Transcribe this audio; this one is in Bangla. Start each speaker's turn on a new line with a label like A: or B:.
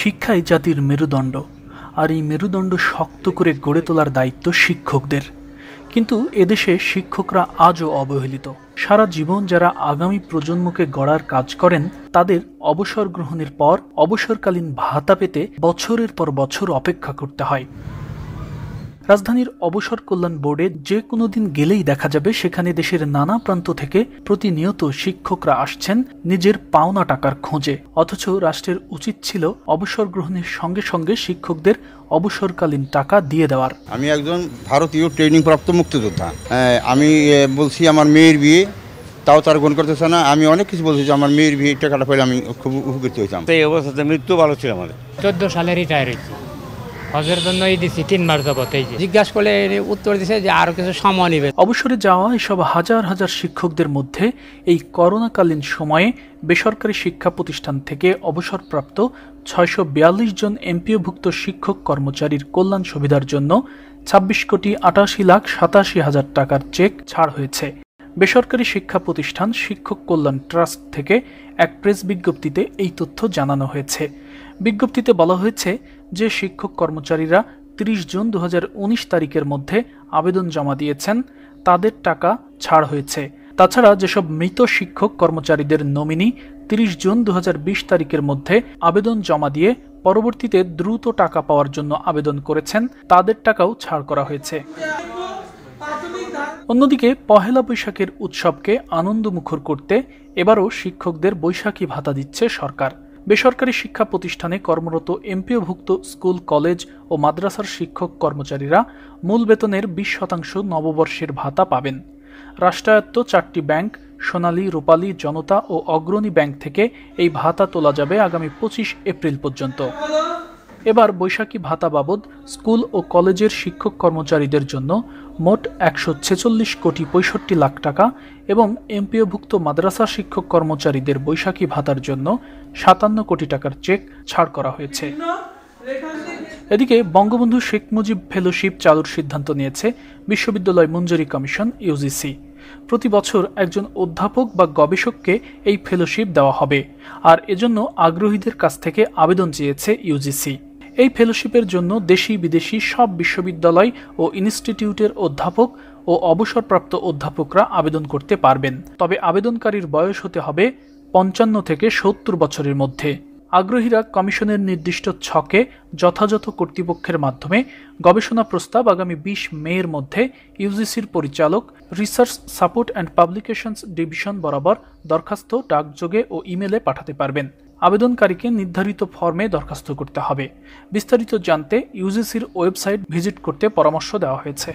A: শিক্ষাই জাতির মেরুদণ্ড আর এই মেরুদণ্ড শক্ত করে গড়ে তোলার দায়িত্ব শিক্ষকদের কিন্তু এদেশে শিক্ষকরা আজও অবহেলিত সারা জীবন যারা আগামী প্রজন্মকে গড়ার কাজ করেন তাদের অবসর গ্রহণের পর অবসরকালীন ভাতা পেতে বছরের পর বছর অপেক্ষা করতে হয় রাজধানীর অবসর কল্যাণ বোর্ডে যে কোনো দিন গেলেই দেখা যাবে সেখানে দেশের নানা প্রান্ত থেকে প্রতিনিয়ত শিক্ষকরা আসছেন নিজের পাওনা টাকার খোঁজে অথচ রাষ্ট্রের উচিত ছিল অবসর গ্রহণের সঙ্গে সঙ্গে শিক্ষকদের অবসরকালীন টাকা দিয়ে দেওয়ার আমি একজন ভারতীয় ট্রেনিং প্রাপ্ত মুক্তিযোদ্ধা হ্যাঁ, আমি বলছি আমার মেয়ের বিয়ে তাও তার গুণ করতেছে না আমি অনেক কিছু বলছি যে আমার মেয়ের বিয়ে টাকাটা পেলে আমি খুব উপকৃত হয়েছিলাম এই অবস্থাতে মৃত্যু ভালো ছিল আমাদের চোদ্দো সালে রিটায়ার হয়েছি হজের জন্য এই দিছি তিনবার যাবত এই জিজ্ঞাসা করলে উত্তর দিছে যে আরো কিছু সময় নেবে অবসরে যাওয়া এসব হাজার হাজার শিক্ষকদের মধ্যে এই করোনাকালীন সময়ে বেসরকারি শিক্ষা প্রতিষ্ঠান থেকে অবসরপ্রাপ্ত ছয়শো বিয়াল্লিশ জন এমপিওভুক্ত শিক্ষক কর্মচারীর কল্যাণ সুবিধার জন্য ছাব্বিশ কোটি আটাশি লাখ সাতাশি হাজার টাকার চেক ছাড় হয়েছে বেসরকারি শিক্ষা প্রতিষ্ঠান শিক্ষক কল্যাণ ট্রাস্ট থেকে এক প্রেস বিজ্ঞপ্তিতে এই তথ্য জানানো হয়েছে বিজ্ঞপ্তিতে বলা হয়েছে যে শিক্ষক কর্মচারীরা ৩০ জুন দু তারিখের মধ্যে আবেদন জমা দিয়েছেন তাদের টাকা ছাড় হয়েছে তাছাড়া যেসব মৃত শিক্ষক কর্মচারীদের নমিনি ৩০ জুন দু তারিখের মধ্যে আবেদন জমা দিয়ে পরবর্তীতে দ্রুত টাকা পাওয়ার জন্য আবেদন করেছেন তাদের টাকাও ছাড় করা হয়েছে অন্যদিকে পহেলা বৈশাখের উৎসবকে আনন্দমুখর করতে এবারও শিক্ষকদের বৈশাখী ভাতা দিচ্ছে সরকার বেসরকারি শিক্ষা প্রতিষ্ঠানে কর্মরত এমপিওভুক্ত স্কুল কলেজ ও মাদ্রাসার শিক্ষক কর্মচারীরা মূল বেতনের বিশ শতাংশ নববর্ষের ভাতা পাবেন রাষ্ট্রায়ত্ত চারটি ব্যাংক সোনালী রূপালী জনতা ও অগ্রণী ব্যাংক থেকে এই ভাতা তোলা যাবে আগামী পঁচিশ এপ্রিল পর্যন্ত এবার বৈশাখী ভাতা বাবদ স্কুল ও কলেজের শিক্ষক কর্মচারীদের জন্য মোট একশো ছেচল্লিশ কোটি পঁয়ষট্টি লাখ টাকা এবং এমপিওভুক্ত মাদ্রাসা শিক্ষক কর্মচারীদের বৈশাখী ভাতার জন্য সাতান্ন কোটি টাকার চেক ছাড় করা হয়েছে এদিকে বঙ্গবন্ধু শেখ মুজিব ফেলোশিপ চালুর সিদ্ধান্ত নিয়েছে বিশ্ববিদ্যালয় মঞ্জুরি কমিশন ইউজিসি প্রতি বছর একজন অধ্যাপক বা গবেষককে এই ফেলোশিপ দেওয়া হবে আর এজন্য আগ্রহীদের কাছ থেকে আবেদন চেয়েছে ইউজিসি এই ফেলোশিপের জন্য দেশি বিদেশি সব বিশ্ববিদ্যালয় ও ইনস্টিটিউটের অধ্যাপক ও অবসরপ্রাপ্ত অধ্যাপকরা আবেদন করতে পারবেন তবে আবেদনকারীর বয়স হতে হবে পঞ্চান্ন থেকে সত্তর বছরের মধ্যে আগ্রহীরা কমিশনের নির্দিষ্ট ছকে যথাযথ কর্তৃপক্ষের মাধ্যমে গবেষণা প্রস্তাব আগামী বিশ মের মধ্যে ইউজিসির পরিচালক research support and publications division বরাবর দরখাস্ত ডাকযোগে ও ইমেলে পাঠাতে পারবেন আবেদনকারীকে নির্ধারিত ফর্মে দরখাস্ত করতে হবে বিস্তারিত জানতে ইউজিসির ওয়েবসাইট ভিজিট করতে পরামর্শ দেওয়া হয়েছে